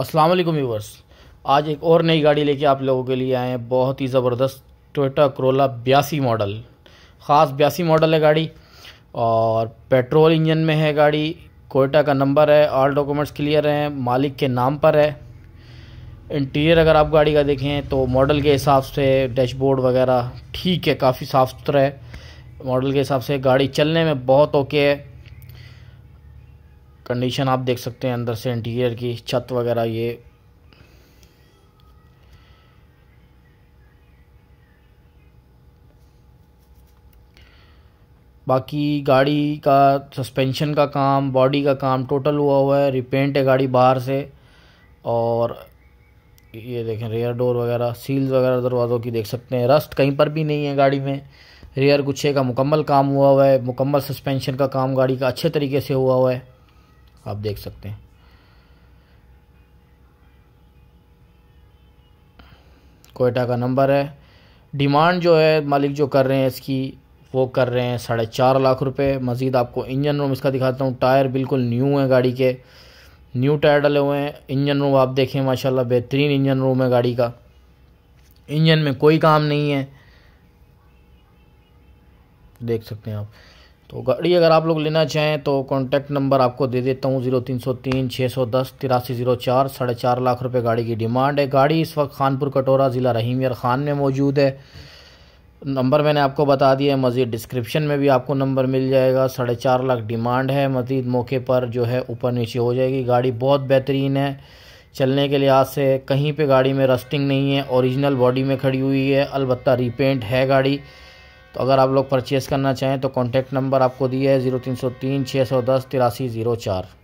अस्सलाम वालेकुम व्यूवर्स आज एक और नई गाड़ी लेके आप लोगों के लिए आए हैं बहुत ही ज़बरदस्त टोयोटा करोला बयासी मॉडल ख़ास बयासी मॉडल है गाड़ी और पेट्रोल इंजन में है गाड़ी कोयटा का नंबर है ऑल डॉक्यूमेंट्स क्लियर हैं मालिक के नाम पर है इंटीरियर अगर आप गाड़ी का देखें तो मॉडल के हिसाब से डैशबोर्ड वगैरह ठीक है काफ़ी साफ़ सुथरा है मॉडल के हिसाब से गाड़ी चलने में बहुत ओके है कंडीशन आप देख सकते हैं अंदर से इंटीरियर की छत वगैरह ये बाकी गाड़ी का सस्पेंशन का काम बॉडी का काम टोटल हुआ हुआ है रिपेंट है गाड़ी बाहर से और ये देखें रेयर डोर वगैरह सील्स वगैरह दरवाज़ों की देख सकते हैं रस्ट कहीं पर भी नहीं है गाड़ी में रेयर गुच्छे का मुकम्मल काम हुआ हुआ है मुकम्मल सस्पेंशन का काम गाड़ी का अच्छे तरीके से हुआ हुआ है आप देख सकते हैं कोयटा का नंबर है डिमांड जो है मालिक जो कर रहे हैं इसकी वो कर रहे हैं साढ़े चार लाख रुपए मज़ीद आपको इंजन रूम इसका दिखाता हूँ टायर बिल्कुल न्यू है गाड़ी के न्यू टायर डले हुए हैं इंजन रूम आप देखें माशाल्लाह बेहतरीन इंजन रूम है गाड़ी का इंजन में कोई काम नहीं है देख सकते हैं आप तो गाड़ी अगर आप लोग लेना चाहें तो कॉन्टैक्ट नंबर आपको दे देता हूँ जीरो तीन सौ तीन छः सौ दस तिरासी जीरो चार साढ़े चार लाख रुपए गाड़ी की डिमांड है गाड़ी इस वक्त खानपुर कटोरा ज़िला रहीमियर ख़ान में मौजूद है नंबर मैंने आपको बता दिया है मज़ीद डिस्क्रिप्शन में भी आपको नंबर मिल जाएगा साढ़े चार लाख डिमांड है मज़ीद मौके पर जो है ऊपर नीचे हो जाएगी गाड़ी बहुत बेहतरीन है चलने के लिहाज से कहीं पे गाड़ी में रस्टिंग नहीं है ओरिजिनल बॉडी में खड़ी हुई है अलबत् रीपेंट है गाड़ी तो अगर आप लोग परचेज़ करना चाहें तो कॉन्टैक्ट नंबर आपको दिया है ज़ीरो तीन सौ तीन छः सौ दस तिरासी ज़ीरो चार